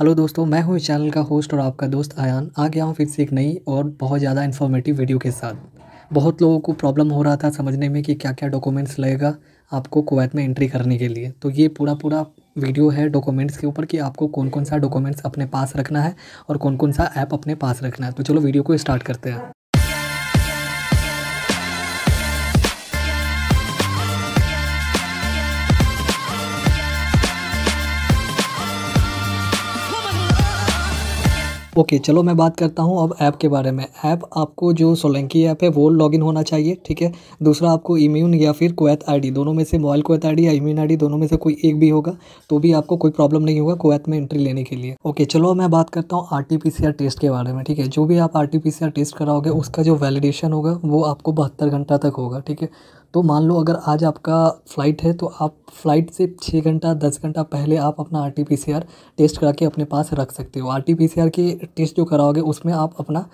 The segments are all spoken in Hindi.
हेलो दोस्तों मैं हूं इस चैनल का होस्ट और आपका दोस्त आयान आ गया हूं फिर से एक नई और बहुत ज़्यादा इन्फॉर्मेटिव वीडियो के साथ बहुत लोगों को प्रॉब्लम हो रहा था समझने में कि क्या क्या डॉक्यूमेंट्स लगेगा आपको कुवैत में एंट्री करने के लिए तो ये पूरा पूरा वीडियो है डॉक्यूमेंट्स के ऊपर कि आपको कौन कौन सा डॉक्यूमेंट्स अपने पास रखना है और कौन कौन सा ऐप अपने पास रखना है तो चलो वीडियो को स्टार्ट करते हैं ओके चलो मैं बात करता हूँ अब ऐप के बारे में ऐप आपको जो सोलंकी ऐप है वो लॉगिन होना चाहिए ठीक है दूसरा आपको इम्यून या फिर कोवैत आईडी दोनों में से मोबाइल कोवैत आईडी या इम्यून आईडी दोनों में से कोई एक भी होगा तो भी आपको कोई प्रॉब्लम नहीं होगा कोवैत में एंट्री लेने के लिए ओके चलो मैं बात करता हूँ आर टेस्ट के बारे में ठीक है जो भी आप आर टेस्ट कराओगे उसका जो वैलिडेशन होगा वो आपको बहत्तर घंटा तक होगा ठीक है तो मान लो अगर आज आपका फ़्लाइट है तो आप फ़्लाइट से छः घंटा दस घंटा पहले आप अपना R T P C R test करा के अपने पास रख सकते हो R T P C R के टेस्ट जो कराओगे उसमें आप अपना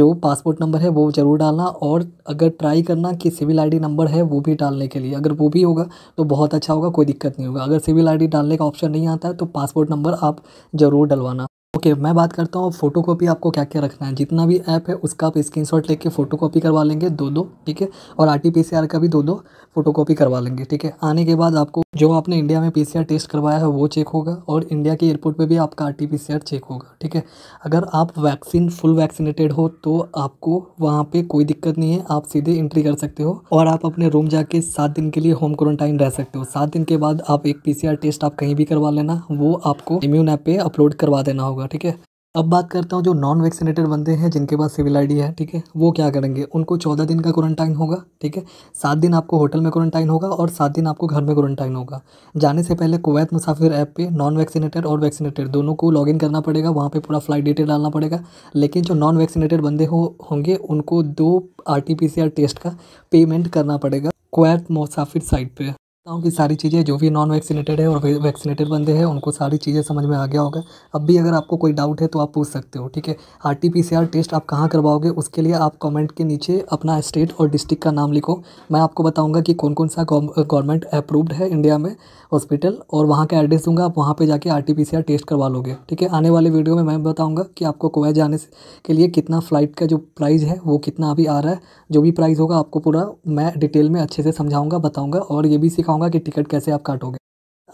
जो पासपोर्ट नंबर है वो ज़रूर डालना और अगर ट्राई करना कि सिविल आई डी नंबर है वो भी डालने के लिए अगर वो भी होगा तो बहुत अच्छा होगा कोई दिक्कत नहीं होगा अगर सिविल आई डी डालने का ऑप्शन नहीं आता है तो पासपोर्ट नंबर आप ज़रूर डलवाना ओके okay, मैं बात करता हूँ फोटो कॉपी आपको क्या क्या रखना है जितना भी ऐप है उसका आप स्क्रीन शॉट लेके फोटो कॉपी करवा लेंगे दो दो ठीक है और R T P C R का भी दो दो फोटो कॉपी करवा लेंगे ठीक है आने के बाद आपको जो आपने इंडिया में पीसीआर टेस्ट करवाया है वो चेक होगा और इंडिया के एयरपोर्ट पे भी आपका आरटीपीसीआर चेक होगा ठीक है अगर आप वैक्सीन फुल वैक्सीनेटेड हो तो आपको वहाँ पे कोई दिक्कत नहीं है आप सीधे एंट्री कर सकते हो और आप अपने रूम जाके सात दिन के लिए होम क्वारंटाइन रह सकते हो सात दिन के बाद आप एक पी टेस्ट आप कहीं भी करवा लेना वो आपको इम्यून ऐप पर अपलोड करवा देना होगा ठीक है अब बात करता हूँ जो नॉन वैक्सीनेटेड बंदे हैं जिनके पास सिविल आईडी है ठीक है वो क्या करेंगे उनको चौदह दिन का क्वारंटाइन होगा ठीक है सात दिन आपको होटल में क्वारंटाइन होगा और सात दिन आपको घर में क्वारंटाइन होगा जाने से पहले कुवैत मुसाफिर ऐप पे नॉन वैक्सीनेटेड और वैक्सीनेटेड दोनों को लॉग करना पड़ेगा वहाँ पर पूरा फ्लाइट डिटेल डालना पड़ेगा लेकिन जो नॉन वैक्सीनेटेड बंदे हो होंगे उनको दो आर टी टेस्ट का पेमेंट करना पड़ेगा कुवैत मुसाफिर साइट पर सकता हूँ कि सारी चीज़ें जो भी नॉन वैक्सीनेटेड है और वैक्सीनेटेड बंदे हैं उनको सारी चीज़ें समझ में आ गया होगा अब भी अगर आपको कोई डाउट है तो आप पूछ सकते हो ठीक है R T P C R test आप कहाँ करवाओगे उसके लिए आप कॉमेंट के नीचे अपना स्टेट और डिस्ट्रिक्ट का नाम लिखो मैं आपको बताऊँगा कि कौन कौन सा गवर्नमेंट अप्रूव्ड है इंडिया में हॉस्पिटल और वहाँ का एड्रेस दूंगा आप वहाँ पर जाकर R T P C R test करवा लोगे ठीक है आने वाले वीडियो में मैं बताऊँगा कि आपको कोवै जाने के लिए कितना फ़्लाइट का जो प्राइज़ है वो कितना अभी आ रहा है जो भी प्राइज़ होगा आपको पूरा मैं डिटेल में अच्छे से समझाऊँगा बताऊँगा और ये भी सिखाऊँ दिखाऊंगा कि टिकट कैसे आप काटोगे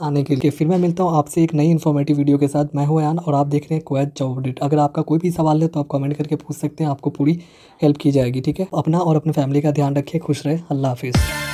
आने के लिए फिर मैं मिलता हूँ आपसे एक नई इन्फॉर्मेटिव वीडियो के साथ मैं हूँ यान और आप देख रहे हैं क्वैद जॉब अपडेट अगर आपका कोई भी सवाल है तो आप कमेंट करके पूछ सकते हैं आपको पूरी हेल्प की जाएगी ठीक है अपना और अपने फैमिली का ध्यान रखिए खुश रहे अल्लाह हाफिज़